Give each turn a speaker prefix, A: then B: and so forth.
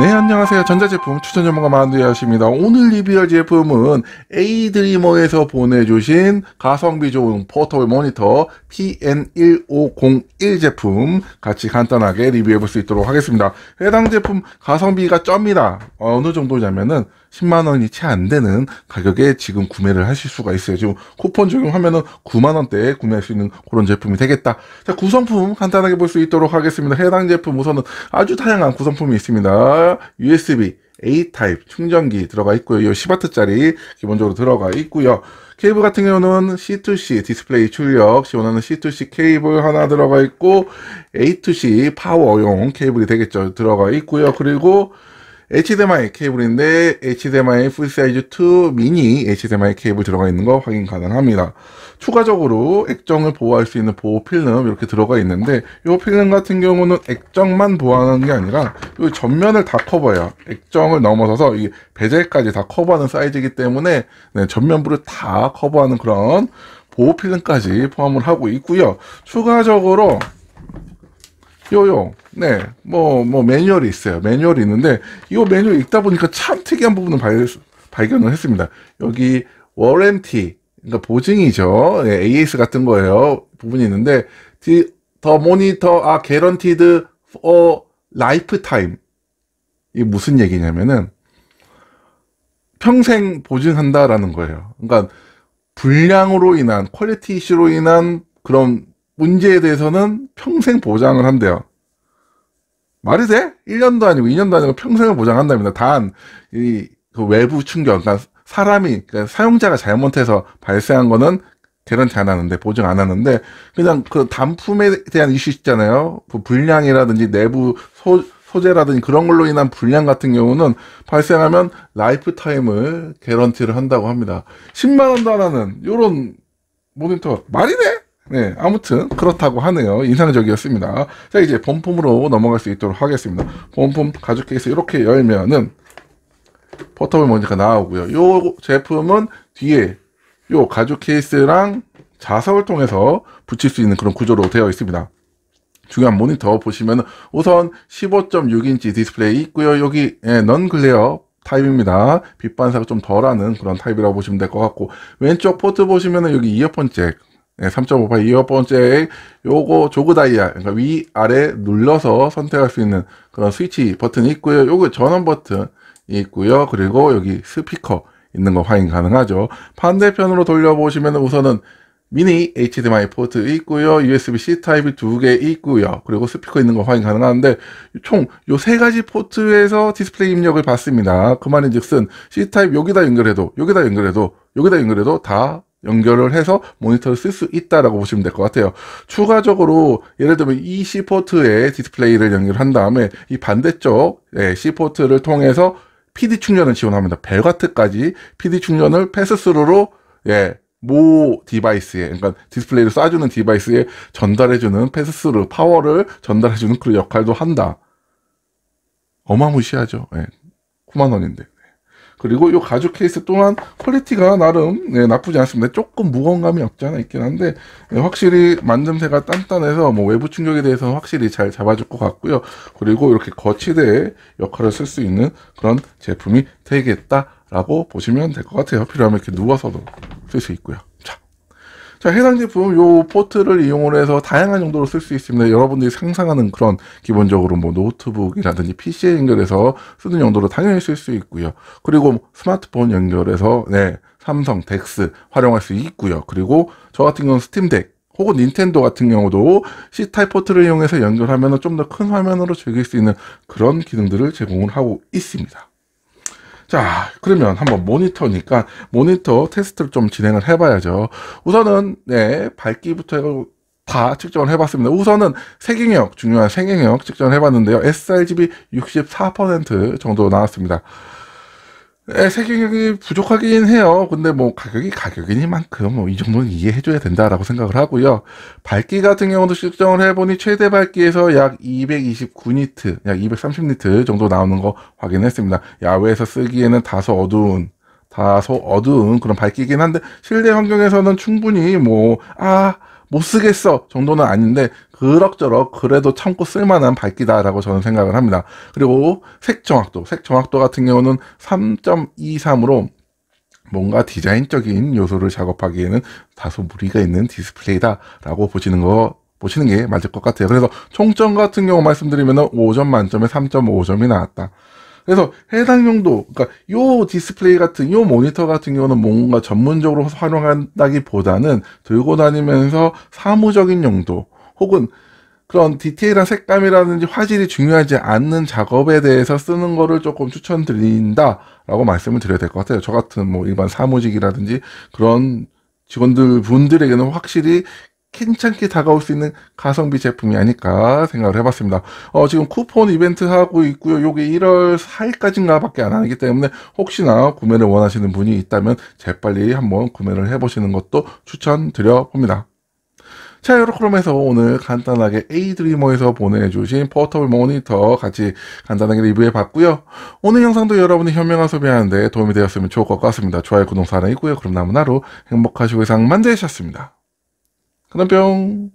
A: 네, 안녕하세요. 전자제품 추천 전문가 만두야십니다. 오늘 리뷰할 제품은 에이드리머에서 보내주신 가성비 좋은 포터블 모니터 p n 1 5 0 1 제품 같이 간단하게 리뷰해 볼 수 있도록 하겠습니다. 해당 제품 가성비가 점이다. 어, 어느 정도냐면은 10만 원이 채 안 되는 가격에 지금 구매를 하실 수가 있어요. 지금 쿠폰 적용하면은 9만 원대에 구매할 수 있는 그런 제품이 되겠다. 자, 구성품 간단하게 볼 수 있도록 하겠습니다. 해당 제품 우선은 아주 다양한 구성품이 있습니다. USB A 타입 충전기 들어가 있고요. 이 10W짜리 기본적으로 들어가 있고요. 케이블 같은 경우는 C2C 디스플레이 출력 지원하는 C2C 케이블 하나 들어가 있고 A2C 파워용 케이블이 되겠죠. 들어가 있고요. 그리고 HDMI 케이블인데 HDMI 풀사이즈 2 미니 HDMI 케이블 들어가 있는 거 확인 가능합니다. 추가적으로 액정을 보호할 수 있는 보호 필름 이렇게 들어가 있는데 이 필름 같은 경우는 액정만 보호하는 게 아니라 이 전면을 다 커버해요. 액정을 넘어서서 이 베젤까지 다 커버하는 사이즈이기 때문에 네, 전면부를 다 커버하는 그런 보호 필름까지 포함을 하고 있고요. 추가적으로 요요. 네. 뭐, 뭐, 매뉴얼이 있어요. 매뉴얼이 있는데, 이 매뉴얼 읽다 보니까 참 특이한 부분을 발견을 했습니다. 여기, 워렌티, 그러니까 보증이죠. 네, 예, AS 같은 거예요. 부분이 있는데, the, the monitor are guaranteed for lifetime. 이게 무슨 얘기냐면은, 평생 보증한다라는 거예요. 그러니까, 불량으로 인한, 퀄리티 이슈로 인한 그런 문제에 대해서는 평생 보장을 한대요. 말이 돼? 1년도 아니고 2년도 아니고 평생을 보장한답니다. 단, 이, 그 외부 충격, 그러니까 사람이, 그러니까 사용자가 잘못해서 발생한 거는 개런티 안 하는데, 보증 안 하는데, 그냥 그 단품에 대한 이슈 있잖아요. 그 불량이라든지 내부 소, 소재라든지 그런 걸로 인한 불량 같은 경우는 발생하면 라이프타임을 개런티를 한다고 합니다. 10만원 도안하는요런 모니터, 말이 돼? 네, 아무튼 그렇다고 하네요. 인상적이었습니다. 자, 이제 본품으로 넘어갈 수 있도록 하겠습니다. 본품 가죽 케이스 이렇게 열면은 버터블 모니터가 나오고요. 요 제품은 뒤에 요 가죽 케이스랑 자석을 통해서 붙일 수 있는 그런 구조로 되어 있습니다. 중요한 모니터 보시면 우선 15.6인치 디스플레이 있고요. 여기 예, 넌글레어 타입입니다. 빛 반사가 좀 덜하는 그런 타입이라고 보시면 될 것 같고 왼쪽 포트 보시면 여기 이어폰 잭 네, 3.5파 이어 번째 요거 조그 다이아 그러니까 위 아래 눌러서 선택할 수 있는 그런 스위치 버튼이 있고요. 요거 전원 버튼 이 있고요. 그리고 여기 스피커 있는 거 확인 가능하죠. 반대편으로 돌려보시면 우선은 미니 HDMI 포트 있고요. USB-C 타입이 두 개 있고요. 그리고 스피커 있는 거 확인 가능한데 총 요 세 가지 포트에서 디스플레이 입력을 받습니다. 그 말인즉슨 C 타입 여기다 연결해도 여기다 연결해도 여기다 연결해도 다 연결을 해서 모니터를 쓸 수 있다라고 보시면 될 것 같아요. 추가적으로 예를 들면 이 C 포트에 디스플레이를 연결한 다음에 이 반대쪽 예, C 포트를 통해서 PD 충전을 지원합니다. 100W까지 PD 충전을 패스스루로 예, 모 디바이스에 그러니까 디스플레이를 쏴주는 디바이스에 전달해주는 패스스루 파워를 전달해주는 그런 역할도 한다. 어마무시하죠. 예, 9만 원인데. 그리고 이 가죽 케이스 또한 퀄리티가 나름 네, 나쁘지 않습니다. 조금 무거운 감이 없지 않아 있긴 한데 네, 확실히 만듦새가 단단해서 뭐 외부 충격에 대해서 확실히 잘 잡아줄 것 같고요. 그리고 이렇게 거치대의 역할을 쓸 수 있는 그런 제품이 되겠다라고 보시면 될 것 같아요. 필요하면 이렇게 누워서도 쓸 수 있고요. 자, 해당 제품 요 포트를 이용을 해서 다양한 용도로 쓸 수 있습니다. 여러분들이 상상하는 그런 기본적으로 뭐 노트북이라든지 PC에 연결해서 쓰는 용도로 당연히 쓸 수 있고요. 그리고 스마트폰 연결해서 네, 삼성 덱스 활용할 수 있고요. 그리고 저 같은 경우는 스팀덱 혹은 닌텐도 같은 경우도 C타입 포트를 이용해서 연결하면 좀 더 큰 화면으로 즐길 수 있는 그런 기능들을 제공을 하고 있습니다. 자 그러면 한번 모니터니까 모니터 테스트를 좀 진행을 해봐야죠. 우선은 네 밝기부터 다 측정을 해봤습니다. 우선은 색영역 중요한 색영역 측정을 해봤는데요. sRGB 64% 정도 나왔습니다. 예, 세균이 부족하긴 해요. 근데 뭐 가격이 가격이니만큼 뭐이 정도는 이해해줘야 된다라고 생각을 하고요. 밝기 같은 경우도 측정을 해보니 최대 밝기에서 약 229니트, 약 230니트 정도 나오는 거 확인했습니다. 야외에서 쓰기에는 다소 어두운 다소 어두운 그런 밝기긴 한데 실내 환경에서는 충분히 뭐아 못 쓰겠어 정도는 아닌데 그럭저럭 그래도 참고 쓸만한 밝기다라고 저는 생각을 합니다. 그리고 색 정확도, 색 정확도 같은 경우는 3.23으로 뭔가 디자인적인 요소를 작업하기에는 다소 무리가 있는 디스플레이다라고 보시는 거 보시는 게 맞을 것 같아요. 그래서 총점 같은 경우 말씀드리면 5점 만점에 3.5점이 나왔다. 그래서 해당 용도, 그러니까 요 디스플레이 같은 요 모니터 같은 경우는 뭔가 전문적으로 활용한다기보다는 들고 다니면서 사무적인 용도 혹은 그런 디테일한 색감이라든지 화질이 중요하지 않는 작업에 대해서 쓰는 거를 조금 추천드린다라고 말씀을 드려야 될 것 같아요. 저 같은 뭐 일반 사무직이라든지 그런 직원들 분들에게는 확실히 괜찮게 다가올 수 있는 가성비 제품이 아닐까 생각을 해봤습니다. 어, 지금 쿠폰 이벤트 하고 있고요. 요게 1월 4일까지인가 밖에 안 하기 때문에 혹시나 구매를 원하시는 분이 있다면 재빨리 한번 구매를 해보시는 것도 추천드려 봅니다. 자, 여러게럼에서 오늘 간단하게 에이드리머에서 보내주신 포터블 모니터 같이 간단하게 리뷰해 봤고요. 오늘 영상도 여러분이 현명한 소비하는데 도움이 되었으면 좋을 것 같습니다. 좋아요, 구독, 사랑 있고요. 그럼 남은 하루 행복하시고 이상 만드셨습니다. Campeão!